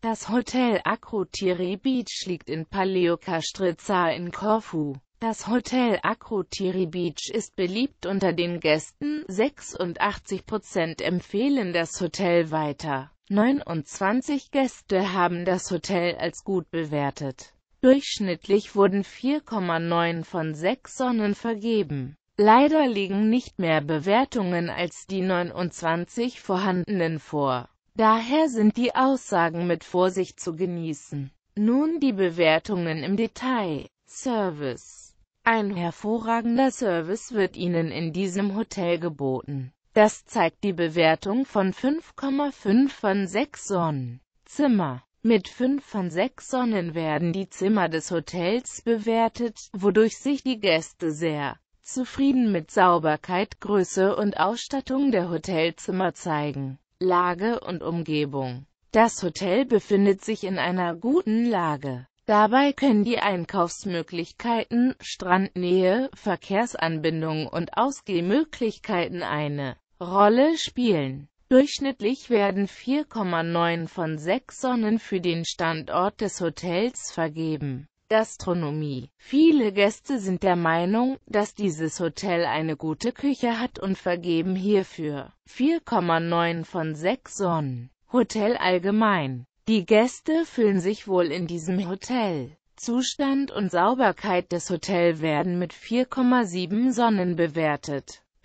Das Hotel Akrotiri Beach liegt in Paleokastrica in Korfu. Das Hotel Akrotiri Beach ist beliebt unter den Gästen, 86% empfehlen das Hotel weiter. 29 Gäste haben das Hotel als gut bewertet. Durchschnittlich wurden 4,9 von 6 Sonnen vergeben. Leider liegen nicht mehr Bewertungen als die 29 vorhandenen vor. Daher sind die Aussagen mit Vorsicht zu genießen. Nun die Bewertungen im Detail. Service. Ein hervorragender Service wird Ihnen in diesem Hotel geboten. Das zeigt die Bewertung von 5,5 von 6 Sonnen. Zimmer. Mit 5 von 6 Sonnen werden die Zimmer des Hotels bewertet, wodurch sich die Gäste sehr zufrieden mit Sauberkeit, Größe und Ausstattung der Hotelzimmer zeigen. Lage und Umgebung. Das Hotel befindet sich in einer guten Lage. Dabei können die Einkaufsmöglichkeiten, Strandnähe, Verkehrsanbindungen und Ausgehmöglichkeiten eine Rolle spielen. Durchschnittlich werden 4,9 von 6 Sonnen für den Standort des Hotels vergeben. Gastronomie. Viele Gäste sind der Meinung, dass dieses Hotel eine gute Küche hat und vergeben hierfür 4,9 von 6 Sonnen. Hotel allgemein. Die Gäste fühlen sich wohl in diesem Hotel. Zustand und Sauberkeit des Hotels werden mit 4,7 Sonnen bewertet.